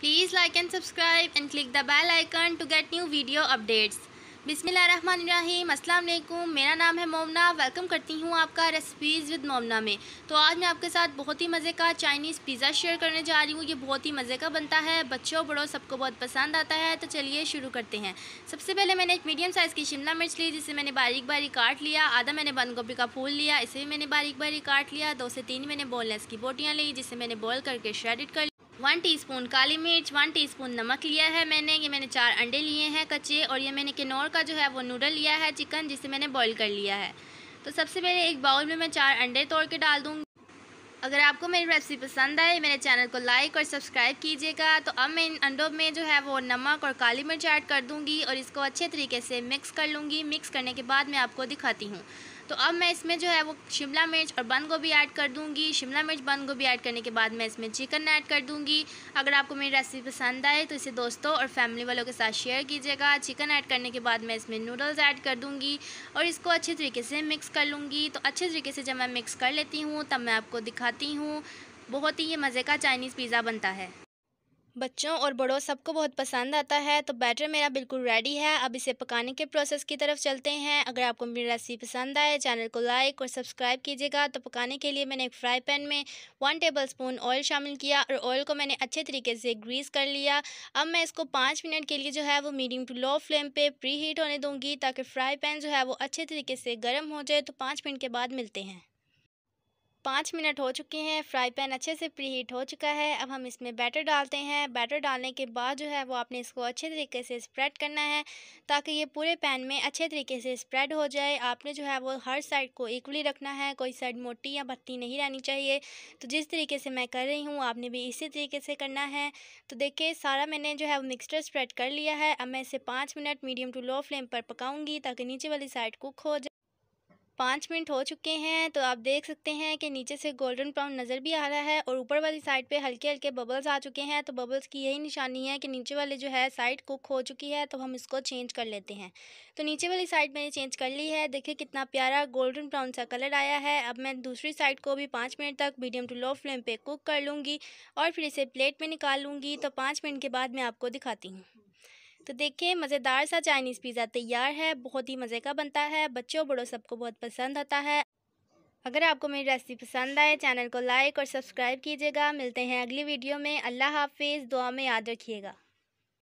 please like and subscribe and click the bell icon to get new video updates बिसमीम असलकुम मेरा नाम है मोमना वेलकम करती हूँ आपका रेसिपीज़ विद मोमना में तो आज मैं आपके साथ बहुत ही मज़े का चाइनीज़ पिज़्ज़ा शेयर करने जा रही हूँ ये बहुत ही मज़े का बनता है बच्चों बड़ों सबको बहुत पसंद आता है तो चलिए शुरू करते हैं सबसे पहले मैंने एक मीडियम साइज़ की शिमला मिर्च ली जिसे मैंने बारीक बारीक काट लिया आधा मैंने बंद गोभी का फूल लिया इसे भी मैंने बारीक बारीक काट लिया दो से तीन मैंने बोनलेस की बोटियाँ ली जिसे मैंने बॉयल करके श्रेडिट कर वन टीस्पून काली मिर्च वन टीस्पून नमक लिया है मैंने ये मैंने चार अंडे लिए हैं कच्चे और ये मैंने किनौर का जो है वो नूडल लिया है चिकन जिसे मैंने बॉईल कर लिया है तो सबसे पहले एक बाउल में मैं चार अंडे तोड़ के डाल दूँगी अगर आपको मेरी रेसिपी पसंद आए मेरे चैनल को लाइक और सब्सक्राइब कीजिएगा तो अब मैं इन अंडों में जो है वो नमक और काली मिर्च ऐड कर दूँगी और इसको अच्छे तरीके से मिक्स कर लूँगी मिक्स करने के बाद मैं आपको दिखाती हूँ तो अब मैं इसमें जो है वो शिमला मिर्च और बंद गोभी ऐड कर दूँगी शिमला मिर्च बंद गोभी ऐड करने के बाद मैं इसमें चिकन ऐड कर दूँगी अगर आपको मेरी रेसिपी पसंद आए तो इसे दोस्तों और फैमिली वालों के साथ शेयर कीजिएगा चिकन ऐड करने के बाद मैं इसमें नूडल्स ऐड कर दूँगी और इसको अच्छे तरीके से मिक्स कर लूँगी तो अच्छे तरीके से जब मैं मिक्स कर लेती हूँ तब मैं आपको दिखाती हूँ बहुत ही ये मज़े का चाइनीज़ पिज़्ज़ा बनता है बच्चों और बड़ों सबको बहुत पसंद आता है तो बैटर मेरा बिल्कुल रेडी है अब इसे पकाने के प्रोसेस की तरफ चलते हैं अगर आपको मेरी रेसिपी पसंद आए चैनल को लाइक और सब्सक्राइब कीजिएगा तो पकाने के लिए मैंने एक फ्राई पैन में वन टेबल स्पून ऑयल शामिल किया और ऑयल को मैंने अच्छे तरीके से ग्रीस कर लिया अब मैं इसको पाँच मिनट के लिए जो है वो मीडियम टू लो फ्लेम पर प्री हीट होने दूँगी ताकि फ्राई पैन जो है वो अच्छे तरीके से गर्म हो जाए तो पाँच मिनट के बाद मिलते हैं पाँच मिनट हो चुके हैं फ्राई पैन अच्छे से प्री हीट हो चुका है अब हम इसमें बैटर डालते हैं बैटर डालने के बाद जो है वो आपने इसको अच्छे तरीके से स्प्रेड करना है ताकि ये पूरे पैन में अच्छे तरीके से स्प्रेड हो जाए आपने जो है वो हर साइड को इक्वली रखना है कोई साइड मोटी या भत्ती नहीं रहनी चाहिए तो जिस तरीके से मैं कर रही हूँ आपने भी इसी तरीके से करना है तो देखिए सारा मैंने जो है वो मिक्सचर स्प्रेड कर लिया है अब मैं इसे पाँच minute medium to low flame पर पकाऊँगी ताकि नीचे वाली साइड कुक हो जाए पाँच मिनट हो चुके हैं तो आप देख सकते हैं कि नीचे से गोल्डन ब्राउन नज़र भी आ रहा है और ऊपर वाली साइड पे हल्के हल्के बबल्स आ चुके हैं तो बबल्स की यही निशानी है कि नीचे वाले जो है साइड कुक हो चुकी है तो हम इसको चेंज कर लेते हैं तो नीचे वाली साइड मैंने चेंज कर ली है देखिए कितना प्यारा गोल्डन ब्राउन सा कलर आया है अब मैं दूसरी साइड को भी पाँच मिनट तक मीडियम टू लो फ्लेम पर कुक कर लूँगी और फिर इसे प्लेट में निकाल लूँगी तो पाँच मिनट के बाद मैं आपको दिखाती हूँ तो देखें मज़ेदार सा चाइनीज़ पिज़्ज़ा तैयार है बहुत ही मज़े का बनता है बच्चों बड़ों सबको बहुत पसंद आता है अगर आपको मेरी रेसिपी पसंद आए चैनल को लाइक और सब्सक्राइब कीजिएगा मिलते हैं अगली वीडियो में अल्लाह हाफिज़ दुआ में याद रखिएगा